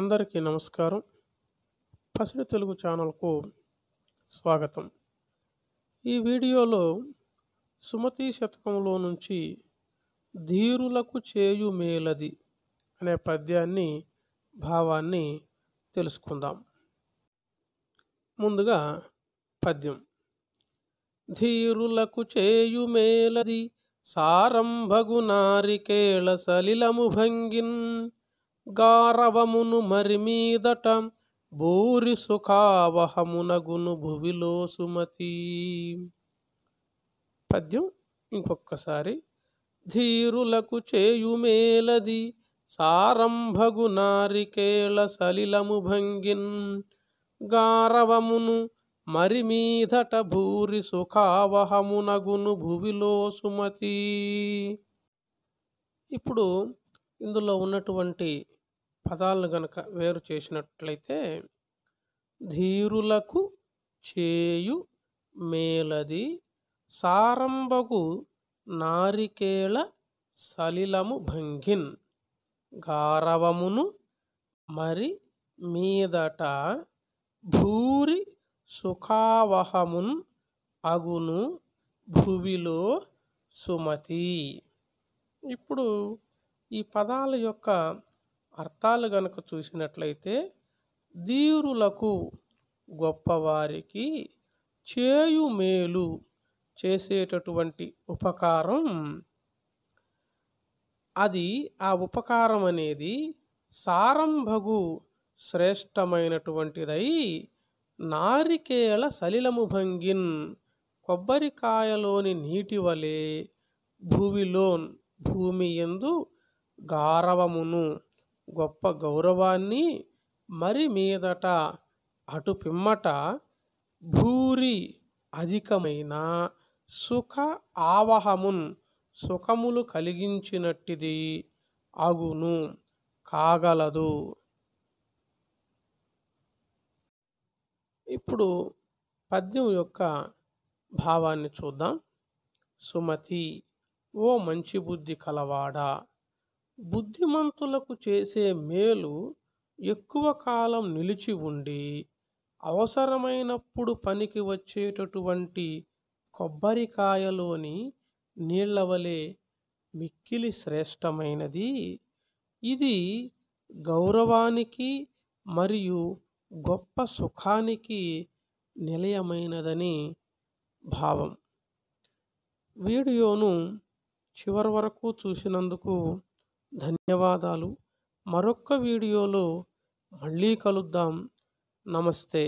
అందరికీ నమస్కారం పసిడి తెలుగు ఛానల్కు స్వాగతం ఈ వీడియోలో సుమతి శతకంలో నుంచి ధీరులకు చేయు మేలది అనే పద్యాన్ని భావాన్ని తెలుసుకుందాం ముందుగా పద్యం ధీరులకు చేయు మేలది సారంభగు నారికేళ సలిలము భంగిన్ గారవమును మరి మీదట భూరి సుఖావహమునగును భువిలో సుమతి పద్యం ఇంకొక్కసారి ధీరులకు చేయుమేలది సారంభగు నారికేళ సలిలము భంగిన్ గారవమును మరి మీదట భూరి సుఖావహమునగును భువిలో సుమతి ఇప్పుడు ఇందులో ఉన్నటువంటి పదాలను గనక వేరు చేసినట్లయితే ధీరులకు చేయు మేలది సారంభకు నారికేళ సలిలము భంగిన్ గారవమును మరి మీదట భూరి సుఖావహమున్ అగును భువిలో సుమతి ఇప్పుడు ఈ పదాల యొక్క అర్థాలు గనక చూసినట్లయితే ధీరులకు గొప్పవారికి చేయు మేలు చేసేటటువంటి ఉపకారం అది ఆ ఉపకారం అనేది సారంభగు శ్రేష్టమైనటువంటిదై నారికేళ సలిలము భంగిన్ కొబ్బరికాయలోని నీటి వలె భూమిలోన్ భూమి ఎందు గారవమును గొప్ప గౌరవాన్ని మరి మీదట అటు పిమ్మట భూరి అధికమైన సుఖ ఆవహమున్ సుఖములు కలిగించినట్టిది అగును కాగలదు ఇప్పుడు పద్యం యొక్క భావాన్ని చూద్దాం సుమతి ఓ మంచి బుద్ధి కలవాడా బుద్ధిమంతులకు చేసే మేలు ఎక్కువ కాలం నిలిచి ఉండి అవసరమైనప్పుడు పనికి వచ్చేటటువంటి కొబ్బరికాయలోని నీళ్లవలే మిక్కిలి శ్రేష్టమైనది ఇది గౌరవానికి మరియు గొప్ప సుఖానికి నిలయమైనదని భావం వీడియోను చివరి వరకు చూసినందుకు ధన్యవాదాలు మరొక్క వీడియోలో మళ్ళీ కలుద్దాం నమస్తే